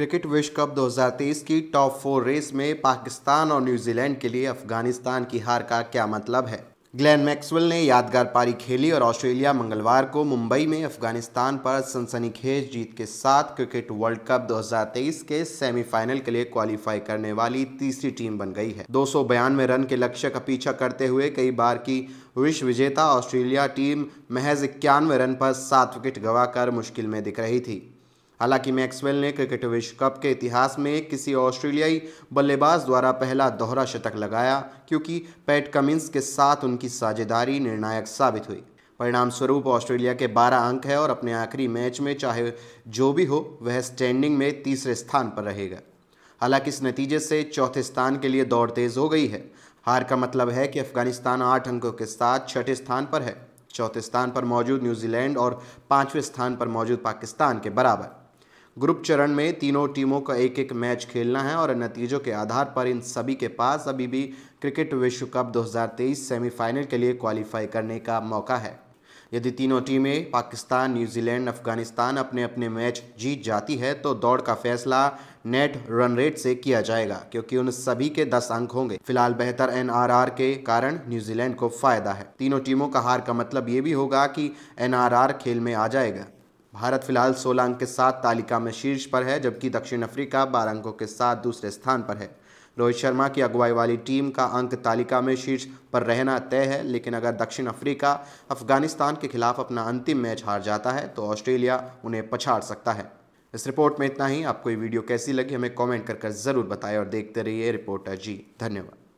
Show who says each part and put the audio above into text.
Speaker 1: cricket विश्व cup 2023 की top four race में पाकिस्तान और न्यूजीलैंड के लिए अफगानिस्तान की हार का क्या मतलब है ग्लेन मैक्सवेल ने यादगार पारी खेली और ऑस्ट्रेलिया मंगलवार को मुंबई में अफगानिस्तान पर सनसनीखेज जीत के साथ क्रिकेट वर्ल्ड कप 2023 के सेमीफाइनल के लिए क्वालिफाई करने वाली तीसरी टीम बन गई है दो सौ रन के लक्ष्य का पीछा करते हुए कई बार की विश्व विजेता ऑस्ट्रेलिया टीम महज इक्यानवे रन पर सात विकेट गवाकर मुश्किल में दिख रही थी हालांकि मैक्सवेल ने क्रिकेट विश्व कप के इतिहास में किसी ऑस्ट्रेलियाई बल्लेबाज द्वारा पहला दोहरा शतक लगाया क्योंकि पैट कमिंस के साथ उनकी साझेदारी निर्णायक साबित हुई परिणाम स्वरूप ऑस्ट्रेलिया के 12 अंक है और अपने आखिरी मैच में चाहे जो भी हो वह स्टैंडिंग में तीसरे स्थान पर रहेगा हालांकि इस नतीजे से चौथे स्थान के लिए दौड़ तेज हो गई है हार का मतलब है कि अफगानिस्तान आठ अंकों के साथ छठे स्थान पर है चौथे स्थान पर मौजूद न्यूजीलैंड और पांचवें स्थान पर मौजूद पाकिस्तान के बराबर ग्रुप चरण में तीनों टीमों का एक एक मैच खेलना है और नतीजों के आधार पर इन सभी के पास अभी भी क्रिकेट विश्व कप 2023 सेमीफाइनल के लिए क्वालिफाई करने का मौका है यदि तीनों टीमें पाकिस्तान न्यूजीलैंड अफगानिस्तान अपने अपने मैच जीत जाती है तो दौड़ का फैसला नेट रन रेट से किया जाएगा क्योंकि उन सभी के 10 अंक होंगे फिलहाल बेहतर एनआरआर के कारण न्यूजीलैंड को फायदा है तीनों टीमों का हार का मतलब ये भी होगा कि एनआरआर खेल में आ जाएगा भारत फिलहाल 16 अंक के साथ तालिका में शीर्ष पर है जबकि दक्षिण अफ्रीका 12 अंकों के साथ दूसरे स्थान पर है रोहित शर्मा की अगुवाई वाली टीम का अंक तालिका में शीर्ष पर रहना तय है लेकिन अगर दक्षिण अफ्रीका अफगानिस्तान के खिलाफ अपना अंतिम मैच हार जाता है तो ऑस्ट्रेलिया उन्हें पछाड़ सकता है इस रिपोर्ट में इतना ही आपको ये वीडियो कैसी लगी हमें कमेंट कर ज़रूर बताएं और देखते रहिए रिपोर्टर जी धन्यवाद